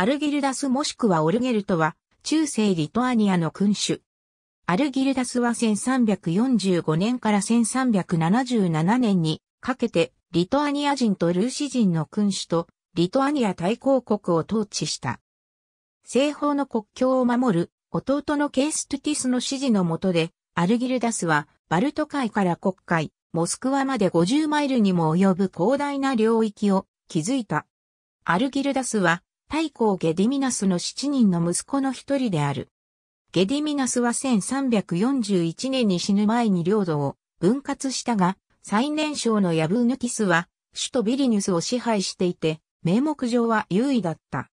アルギルダスもしくはオルゲルトは、中世リトアニアの君主。アルギルダスは1345年から1377年にかけて、リトアニア人とルーシ人の君主と、リトアニア大公国を統治した。西方の国境を守る、弟のケーストゥティスの指示の下で、アルギルダスは、バルト海から国海、モスクワまで50マイルにも及ぶ広大な領域を築いた。アルギルダスは、太閤ゲディミナスの7人の息子の一人である。ゲディミナスは1341年に死ぬ前に領土を分割したが、最年少のヤブーヌキスは首都ビリニュスを支配していて、名目上は優位だった。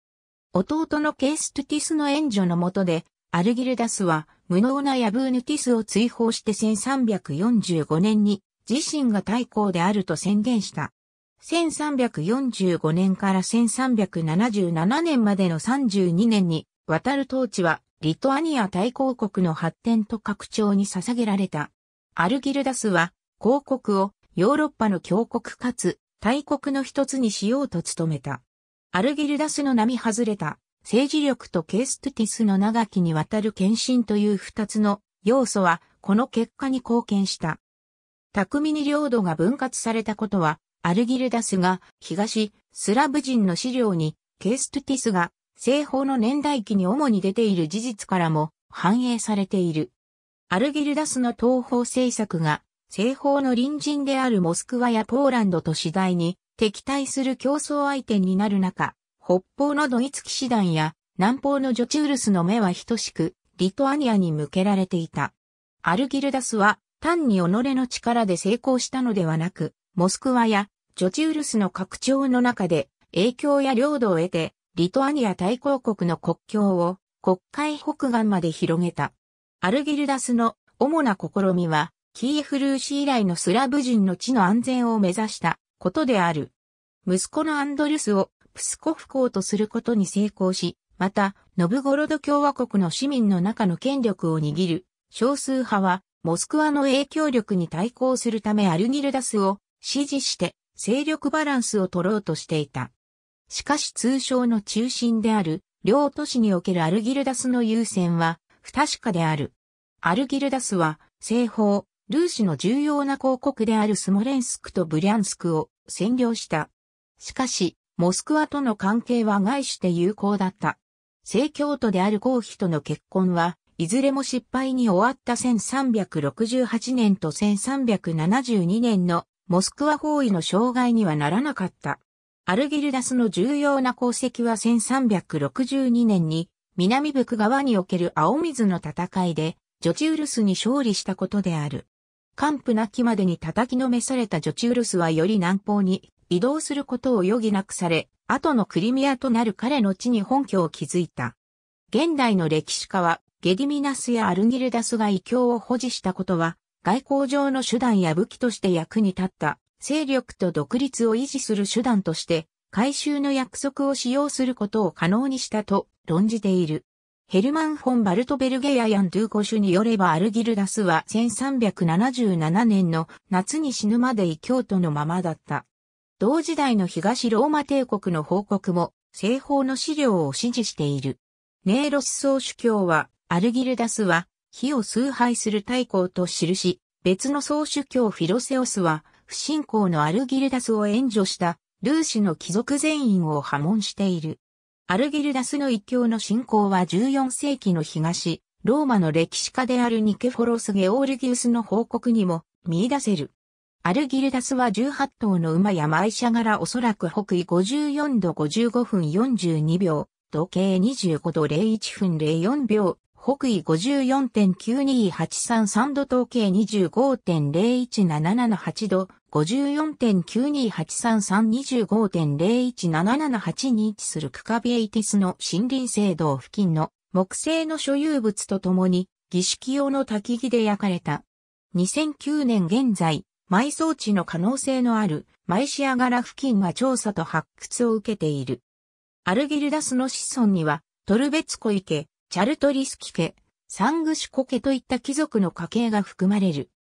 弟のケーストゥティスの援助のもとで、アルギルダスは無能なヤブーヌティスを追放して1345年に自身が太閤であると宣言した。1345年から1377年までの32年に、渡る統治は、リトアニア大公国の発展と拡張に捧げられた。アルギルダスは、公国をヨーロッパの強国かつ大国の一つにしようと努めた。アルギルダスの並外れた政治力とケーストゥティスの長きにわたる献身という二つの要素はこの結果に貢献した。巧みに領土が分割されたことはアルギルダスが東スラブ人の資料にケーストゥティスが西方の年代記に主に出ている事実からも反映されている。アルギルダスの東方政策が西方の隣人であるモスクワやポーランドと次第に敵対する競争相手になる中、北方のドイツ騎士団や南方のジョチウルスの目は等しくリトアニアに向けられていた。アルギルダスは単に己の力で成功したのではなく、モスクワやジョチウルスの拡張の中で影響や領土を得て、リトアニア大公国の国境を国会北岸まで広げた。アルギルダスの主な試みは、キーフルーシ以来のスラブ人の地の安全を目指したことである。息子のアンドルスをプスコフ公とすることに成功し、また、ノブゴロド共和国の市民の中の権力を握る少数派は、モスクワの影響力に対抗するためアルギルダスを支持して勢力バランスを取ろうとしていた。しかし通商の中心である両都市におけるアルギルダスの優先は不確かである。アルギルダスは西方、ルーシの重要な広告であるスモレンスクとブリャンスクを占領した。しかし、モスクワとの関係は外して有効だった。聖教徒である皇妃との結婚は、いずれも失敗に終わった1368年と1372年のモスクワ包囲の障害にはならなかった。アルギルダスの重要な功績は1362年に南ブク川における青水の戦いでジョチウルスに勝利したことである。完膚なきまでに叩きのめされたジョチウルスはより南方に移動することを余儀なくされ、後のクリミアとなる彼の地に本拠を築いた。現代の歴史家はゲディミナスやアルギルダスが異教を保持したことは外交上の手段や武器として役に立った、勢力と独立を維持する手段として、回収の約束を使用することを可能にしたと論じている。ヘルマン・フォン・バルトベルゲア・ヤン・ドゥーコシュによればアルギルダスは1377年の夏に死ぬまで異教徒のままだった。同時代の東ローマ帝国の報告も西方の資料を支持している。ネーロス総主教はアルギルダスは火を崇拝する太公と記し、別の宗主教フィロセオスは、不信仰のアルギルダスを援助したルーシの貴族全員を破門している。アルギルダスの一教の信仰は14世紀の東、ローマの歴史家であるニケフォロス・ゲオールギウスの報告にも見出せる。アルギルダスは18頭の馬や舞車柄おそらく北緯54度55分42秒、時計25度01分04秒、北緯54.92833度統計25.01778度、54.9283325.01778に位置するクカビエイティスの森林制度付近の木製の所有物とともに儀式用の焚き木で焼かれた。2009年現在、埋葬地の可能性のあるマイシア柄付近は調査と発掘を受けている。アルギルダスの子孫にはトルベツコ池、チャルトリスキ家、サングシコ家といった貴族の家系が含まれる。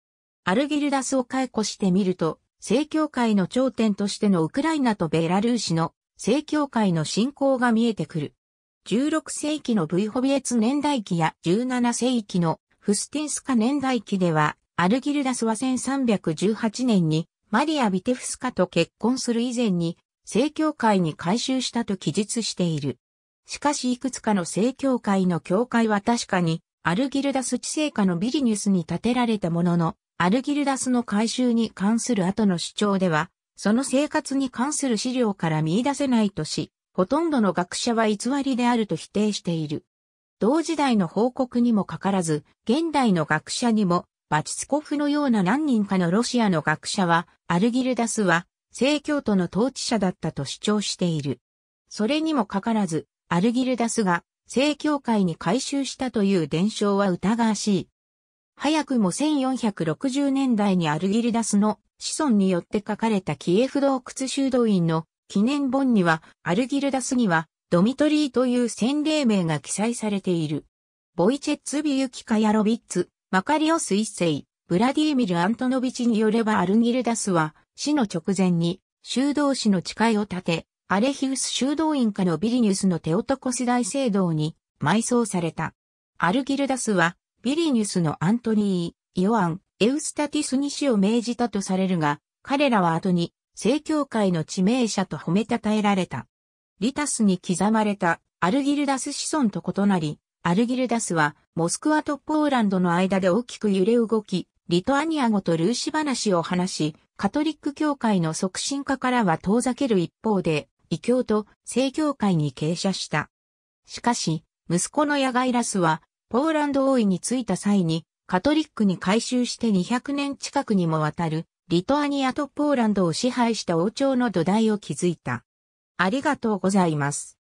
アルギルダスを解雇してみると、正教会の頂点としてのウクライナとベラルーシの正教会の信仰が見えてくる。16世紀のブイホビエツ年代記や17世紀のフスティンスカ年代記では、アルギルダスは1318年にマリア・ビテフスカと結婚する以前に、正教会に改宗したと記述している。しかしいくつかの正教会の教会は確かに、アルギルダス治世下のビリニュスに建てられたものの、アルギルダスの改修に関する後の主張では、その生活に関する資料から見出せないとし、ほとんどの学者は偽りであると否定している。同時代の報告にもかからず、現代の学者にも、バチツコフのような何人かのロシアの学者は、アルギルダスは、正教徒の統治者だったと主張している。それにもかからず、アルギルダスが正教会に改修したという伝承は疑わしい。早くも1460年代にアルギルダスの子孫によって書かれたキエフ洞窟修道院の記念本にはアルギルダスにはドミトリーという洗礼名が記載されている。ボイチェッツ・ビユキ・カヤロビッツ、マカリオス一世、ブラディーミル・アントノビチによればアルギルダスは死の直前に修道士の誓いを立て、アレヒウス修道院下のビリニュスのテオトコス大聖堂に埋葬された。アルギルダスは、ビリニュスのアントニー、ヨアン、エウスタティスに死を命じたとされるが、彼らは後に、正教会の致命者と褒めたたえられた。リタスに刻まれたアルギルダス子孫と異なり、アルギルダスはモスクワとポーランドの間で大きく揺れ動き、リトアニア語とルーシ話を話し、カトリック教会の促進化からは遠ざける一方で、異教と正教会に傾斜した。しかし、息子のヤガイラスは、ポーランド王位に着いた際に、カトリックに改修して200年近くにもわたる、リトアニアとポーランドを支配した王朝の土台を築いた。ありがとうございます。